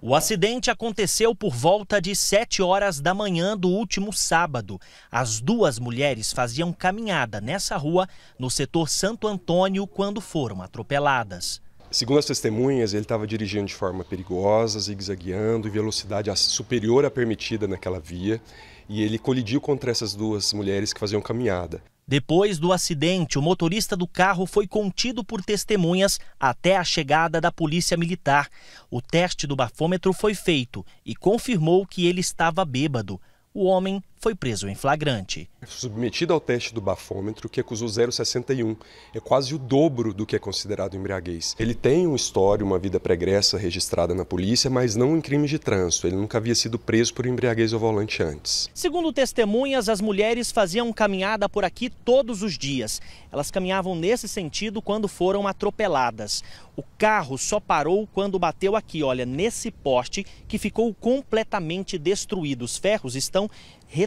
O acidente aconteceu por volta de 7 horas da manhã do último sábado. As duas mulheres faziam caminhada nessa rua, no setor Santo Antônio, quando foram atropeladas. Segundo as testemunhas, ele estava dirigindo de forma perigosa, zigue-zagueando, em velocidade superior à permitida naquela via, e ele colidiu contra essas duas mulheres que faziam caminhada. Depois do acidente, o motorista do carro foi contido por testemunhas até a chegada da polícia militar. O teste do bafômetro foi feito e confirmou que ele estava bêbado. O homem foi preso em flagrante. Submetido ao teste do bafômetro, que acusou 0,61, é quase o dobro do que é considerado embriaguez. Ele tem um histórico, uma vida pregressa registrada na polícia, mas não em crimes de trânsito. Ele nunca havia sido preso por embriaguez ao volante antes. Segundo testemunhas, as mulheres faziam caminhada por aqui todos os dias. Elas caminhavam nesse sentido quando foram atropeladas. O carro só parou quando bateu aqui, olha, nesse poste que ficou completamente destruído. Os ferros estão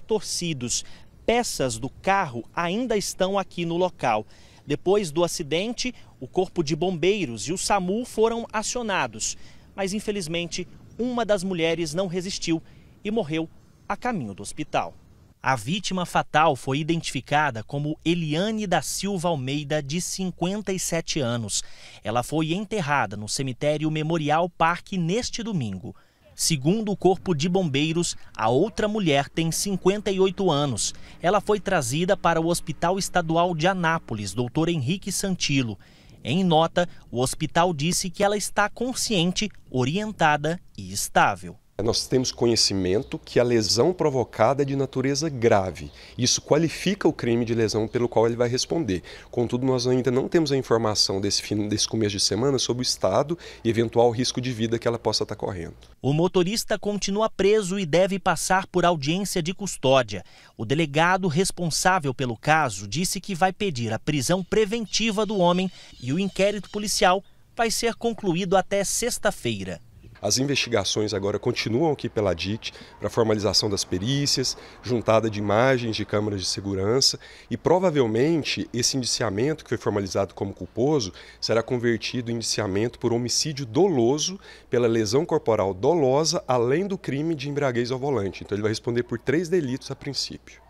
retorcidos. Peças do carro ainda estão aqui no local. Depois do acidente, o Corpo de Bombeiros e o SAMU foram acionados, mas infelizmente uma das mulheres não resistiu e morreu a caminho do hospital. A vítima fatal foi identificada como Eliane da Silva Almeida, de 57 anos. Ela foi enterrada no cemitério Memorial Parque neste domingo. Segundo o Corpo de Bombeiros, a outra mulher tem 58 anos. Ela foi trazida para o Hospital Estadual de Anápolis, Dr. Henrique Santilo. Em nota, o hospital disse que ela está consciente, orientada e estável. É, nós temos conhecimento que a lesão provocada é de natureza grave. Isso qualifica o crime de lesão pelo qual ele vai responder. Contudo, nós ainda não temos a informação desse, fim, desse começo de semana sobre o estado e eventual risco de vida que ela possa estar tá correndo. O motorista continua preso e deve passar por audiência de custódia. O delegado responsável pelo caso disse que vai pedir a prisão preventiva do homem e o inquérito policial vai ser concluído até sexta-feira. As investigações agora continuam aqui pela DIT para formalização das perícias, juntada de imagens de câmeras de segurança e provavelmente esse indiciamento que foi formalizado como culposo será convertido em indiciamento por homicídio doloso pela lesão corporal dolosa além do crime de embriaguez ao volante. Então ele vai responder por três delitos a princípio.